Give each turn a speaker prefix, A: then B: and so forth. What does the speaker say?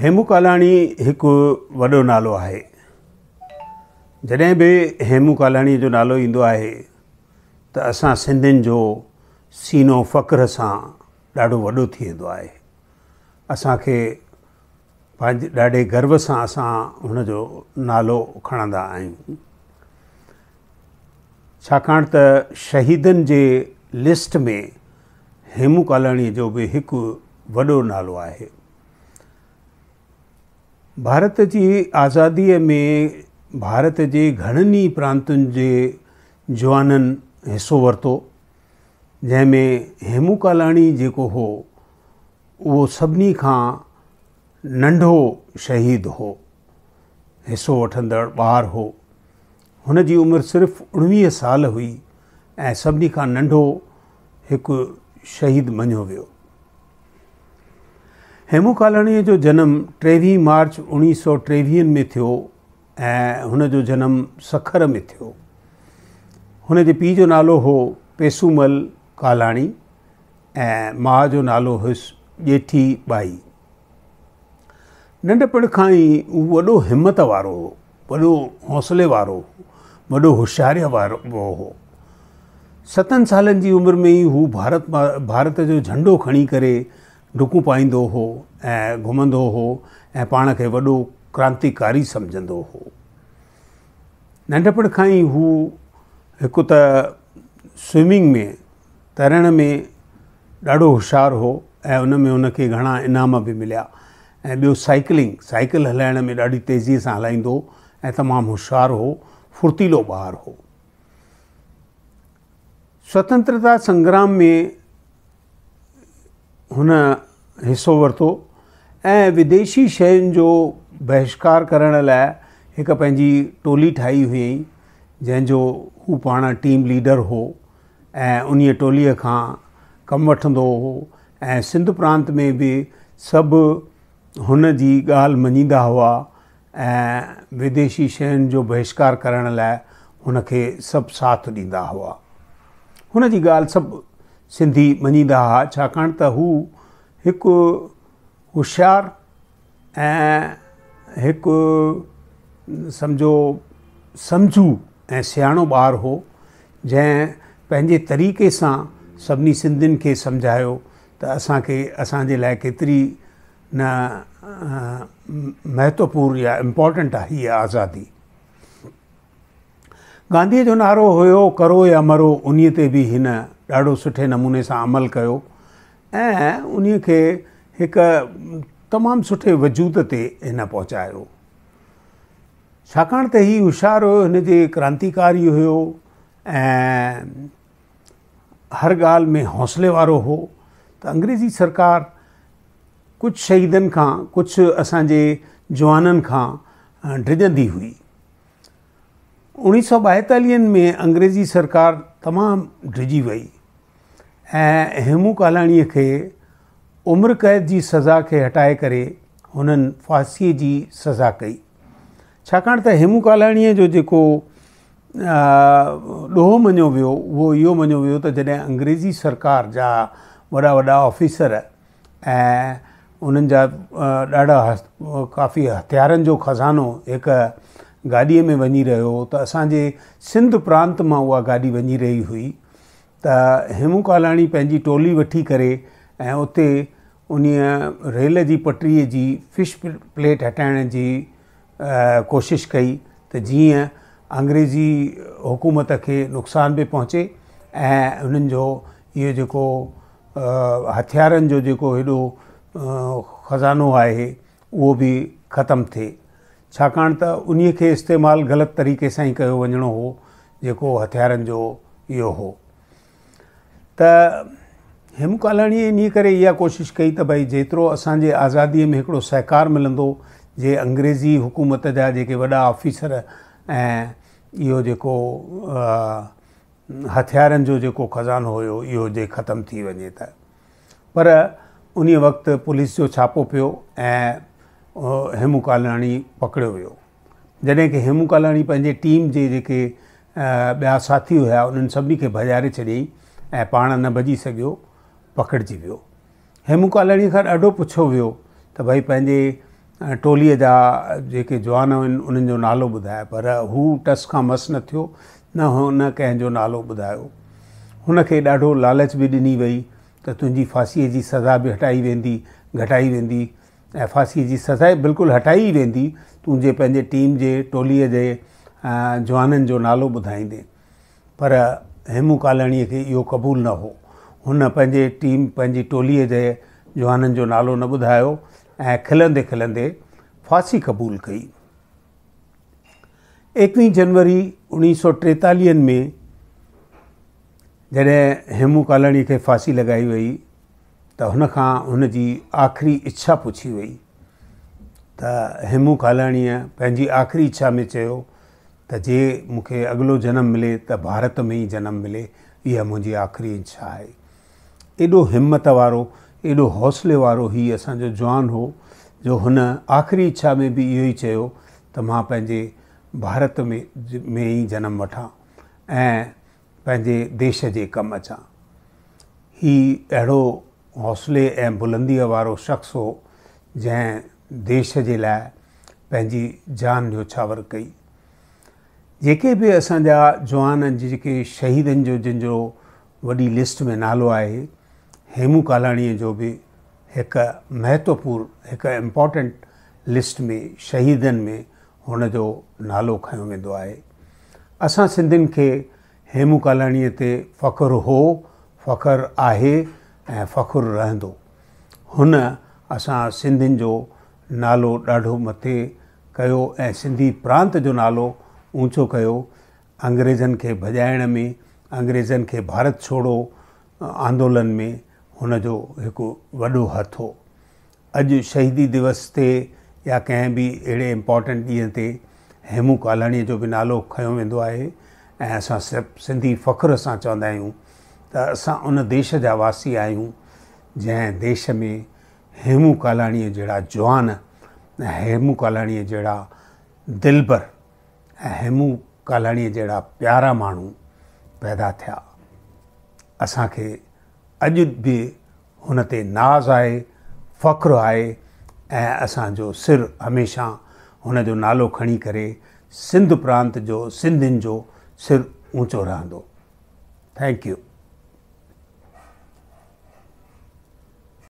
A: हेमू कालाणी हिकु वॾो नालो आहे जॾहिं बि हेमू कालाणीअ जो नालो ईंदो आहे त असां सिंधियुनि जो सीनो फ़ख्र सां ॾाढो वॾो थी वेंदो आहे असांखे पंहिंजे ॾाढे गर्व सां असां हुन जो नालो खणंदा आहियूं छाकाणि त शहीदनि जे लिस्ट में हेमू कालाणीअ जो बि हिकु वॾो नालो आहे भारत जी आज़ादीअ में भारत जे घणनि ई प्रांतुनि जे जुआननि हिसो वरितो जंहिंमें हेमू कालाणी जेको हो उहो सभिनी खां नंढो शहीद हो हिसो वठंदड़ु ॿारु हो हुन जी उमिरि सिर्फ़ु उणिवीह साल हुई ऐं सभिनी खां नंढो हिकु शहीद मञियो वियो हेमू कालाणीअ जो जनमु टेवीह मार्च उणिवीह सौ टेवीहनि में थियो ऐं हुन जो जनमु सखर में थियो हुन जे पीउ जो नालो हो पेसूमल कालाणी ऐं मां जो नालो हुउसि जेठी बाई नंढपण खां ई हू वॾो हिमत वारो हो वॾो हौसले वारो हो वॾो होशियारीअ वारो हो सतनि सालनि जी उमिरि में ई हू भारत भारत जो झंडो खणी करे डुकूं पाईंदो हो ऐं घुमंदो हो ऐं पाण खे वॾो क्रांतिकारी समझ हो नंढपण खां ई हू स्विमिंग में तरण में ॾाढो होशियारु हो ऐं उन में उनखे घणा इनाम भी मिलिया ऐं ॿियो साइकिलिंग साइकिल हलाइण में ढी तेजी से हलाईंदो ऐं तमामु होशियारु हो फुर्तीलो बार हो स्वतंत्रता संग्राम में हुन हिसो वरितो ऐं विदेशी शयुनि जो बहिष्कार करण लाइ हिकु पंहिंजी टोली ठाही हुई जंहिंजो हू पाण टीम लीडर हो ऐं उन टोलीअ खां कमु वठंदो हो ऐं सिंध प्रांत में बि सभु हुन जी ॻाल्हि मञींदा हुआ ऐं विदेशी शयुनि जो बहिष्कार करण लाइ हुनखे सभु साथ ॾींदा हुआ हुन जी ॻाल्हि सभु सिंधी मञींदा हुआ छाकाणि त हू हिकु होशियार ऐं हिकु सम्झो सम्झू ऐं सियाणो ॿारु हो जंहिं पंहिंजे तरीक़े सां सभिनी सिंधियुनि खे सम्झायो त असांखे असांजे लाइ केतिरी न महत्वपूर्ण या इम्पोर्टेंट आहे हीअ आज़ादी गांधीअ जो नारो हुयो करो या मरो उन ते बि हिन ॾाढो सुठे नमूने सां अमल कयो ऐं उन खे हिकु तमामु सुठे वजूद ते हिन पहुचायो छाकाणि त इहो होशियारु हुयो हिन जे क्रांतिकारी हुयो ऐं हर ॻाल्हि में हौसले वारो हो त अंग्रेज़ी सरकार कुझु शहीदनि खां कुझु असांजे जवाननि खां डिॼंदी हुई उणिवीह सौ ॿाएतालीहनि में अंग्रेज़ी सरकार तमामु डिॼी वई ऐं हेमू कालाणीअ खे उमिरि क़ैद जी सज़ा खे हटाए करे हुननि फांसीअ जी सज़ा कई छाकाणि त हेमू कालाणीअ जो जेको ॾोहो मञियो वियो उहो इहो मञियो वियो त जॾहिं अंग्रेजी सरकार जा वॾा वॾा ऑफिसर ऐं उन्हनि जा ॾाढा काफ़ी हथियारनि जो ख़ज़ानो हिकु गाॾीअ में वञी रहियो त असांजे सिंध प्रांत मां उहा गाॾी वञी रही हुई त हेमू कालाणी पंहिंजी टोली वठी करे ऐं उते उन रेल जी पटरीअ जी फिश प्लेट हटाइण जी कोशिशि कई त जीअं अंग्रेज़ी हुकूमत खे नुक़सान बि पहुचे ऐं उन्हनि जो इहो जेको हथियारनि जो जेको हेॾो ख़ज़ानो आहे उहो बि ख़तमु थिए छाकाणि त उन खे इस्तेमालु ग़लति तरीक़े सां ई कयो वञिणो हो जेको हथियारनि जो इहो हो त हिमकालाणीअ इन करे इहा कोशिशि कई त भई जेतिरो असांजे आज़ादीअ में हिकिड़ो सहकार मिलंदो जे अंग्रेज़ी हुकूमत जा जेके वॾा ऑफिसर ऐं इहो जेको हथियारनि जो जेको खज़ानो हुयो इहो जे ख़तमु थी वञे त पर उन वक़्तु पुलिस जो छापो पियो ऐं हेमू कालाणी पकड़ियो वियो जॾहिं की हेमू कालाणी पंहिंजे टीम जे जेके ॿिया साथी हुआ उन्हनि सभिनी खे भॼारे ऐं पाण न भॼी सघियो पकड़िजी वियो हेमू कालाणी खां ॾाढो पुछियो वियो त भई पंहिंजे टोलीअ जा जेके जवान हुइनि उन्हनि जो नालो ॿुधाए पर हू टस खां मस न थियो न कंहिंजो नालो ॿुधायो हुनखे ॾाढो लालच बि ॾिनी वई त तुंहिंजी फांसीअ जी सज़ा बि हटाई वेंदी घटाई वेंदी ऐं फांसीअ जी सज़ाई बिल्कुलु हटाई वेंदी तूं जे पंहिंजे टीम जे टोलीअ जे जवाननि जो नालो ॿुधाईंदे पर हेमू कालाणीअ खे इहो क़बूल न हो हुन पंहिंजे टीम पंहिंजी टोलीअ जे जवाननि जो नालो न ॿुधायो ऐं खिलंदे खिलंदे फांसी क़बूल कई एकवीह जनवरी उणिवीह सौ टेतालीहनि में जॾहिं हेमू कालाणीअ खे फांसी लॻाई वई त हुनखां हुन जी आख़िरी इच्छा पुछी वई त हेमू कालाणीअ पंहिंजी आख़िरी इच्छा में चयो त जे मूंखे अॻिलो जनमु मिले त भारत में ई जनमु मिले इहा मुंहिंजी आख़िरी इच्छा आहे एॾो हिमत वारो एॾो हौसले वारो ई असांजो जवान हो जो हुन आख़िरी इच्छा में बि इहो ई चयो त मां पंहिंजे भारत में में ई जनमु वठां ऐं पंहिंजे देश जे कमु अचां हीउ अहिड़ो हौसले ऐं बुलंदीअ वारो शख़्स हो जंहिं देश जे लाइ पंहिंजी जान जोछावर कई जेके बि असांजा जवाननि जेके शहीदनि जो जिनि जो वॾी लिस्ट में नालो आहे हेमू कालाणीअ जो बि हिकु महत्वपूर्ण हिकु इम्पोर्टेंट लिस्ट में शहीदनि में हुन जो नालो खयो वेंदो आहे असां सिंधियुनि खे हेमू कालाणीअ ते फ़खुरु हो फ़ख़ुरु आहे ऐं फ़खुरु रहंदो हुन असां सिंधियुनि जो नालो ॾाढो मथे कयो ऐं सिंधी प्रांत जो नालो ऊचो कयो अंग्रेज़नि खे भॼाइण में अंग्रेज़नि खे भारत छोड़ो आंदोलन में हुन जो हिकु वॾो हथ हो अॼु शहीदी दिवस ते या कंहिं बि अहिड़े इम्पोर्टेंट ॾींहं ते हेमू कालाणीअ जो बि नालो खयो वेंदो आहे ऐं असां सभु सिंधी फ़ख्रु सां चवंदा आहियूं त असां उन देश जा वासी आहियूं जंहिं देश में हेमू कालाणीअ जहिड़ा जवान ऐं हेमू कालाणीअ जहिड़ा दिलबर ऐं हेमू कालाणीअ जहिड़ा प्यारा माण्हू पैदा थिया असांखे अॼु बि हुन ते नाज़ आहे फ़ख्रु आहे ऐं असांजो सिर हमेशह हुनजो नालो खणी करे सिंध प्रांत जो सिंधियुनि जो सिर ऊचो रहंदो थैंक यू